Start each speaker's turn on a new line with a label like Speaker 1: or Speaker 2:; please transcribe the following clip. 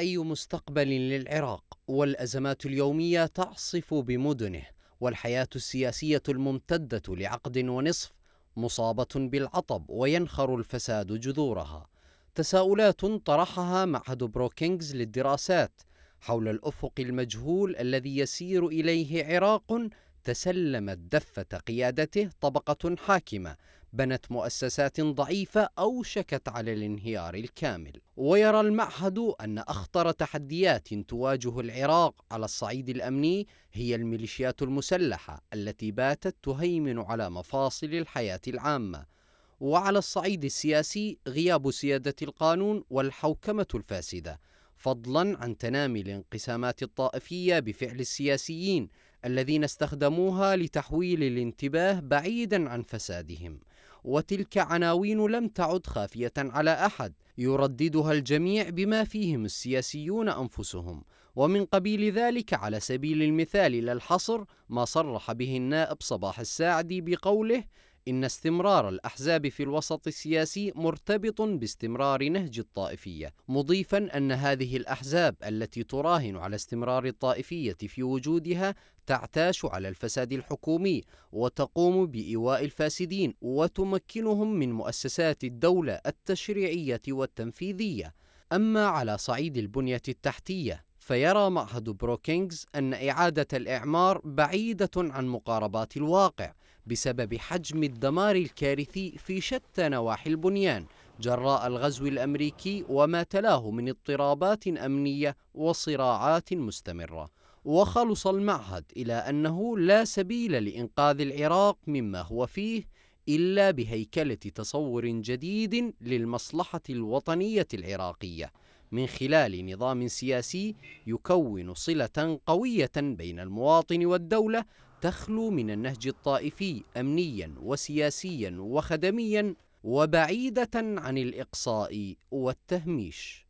Speaker 1: أي مستقبل للعراق والأزمات اليومية تعصف بمدنه والحياة السياسية الممتدة لعقد ونصف مصابة بالعطب وينخر الفساد جذورها تساؤلات طرحها معهد بروكينغز للدراسات حول الأفق المجهول الذي يسير إليه عراق تسلمت دفة قيادته طبقة حاكمة بنت مؤسسات ضعيفة أوشكت على الانهيار الكامل ويرى المعهد أن أخطر تحديات تواجه العراق على الصعيد الأمني هي الميليشيات المسلحة التي باتت تهيمن على مفاصل الحياة العامة وعلى الصعيد السياسي غياب سيادة القانون والحوكمة الفاسدة فضلا عن تنامي الانقسامات الطائفية بفعل السياسيين الذين استخدموها لتحويل الانتباه بعيدا عن فسادهم وتلك عناوين لم تعد خافية على أحد يرددها الجميع بما فيهم السياسيون أنفسهم ومن قبيل ذلك على سبيل المثال لا الحصر ما صرح به النائب صباح الساعدي بقوله إن استمرار الأحزاب في الوسط السياسي مرتبط باستمرار نهج الطائفية مضيفا أن هذه الأحزاب التي تراهن على استمرار الطائفية في وجودها تعتاش على الفساد الحكومي وتقوم بإيواء الفاسدين وتمكنهم من مؤسسات الدولة التشريعية والتنفيذية أما على صعيد البنية التحتية فيرى معهد بروكينغز أن إعادة الإعمار بعيدة عن مقاربات الواقع بسبب حجم الدمار الكارثي في شتى نواحي البنيان جراء الغزو الأمريكي وما تلاه من اضطرابات أمنية وصراعات مستمرة وخلص المعهد إلى أنه لا سبيل لإنقاذ العراق مما هو فيه إلا بهيكلة تصور جديد للمصلحة الوطنية العراقية من خلال نظام سياسي يكون صلة قوية بين المواطن والدولة تخلو من النهج الطائفي أمنيا وسياسيا وخدميا وبعيدة عن الإقصاء والتهميش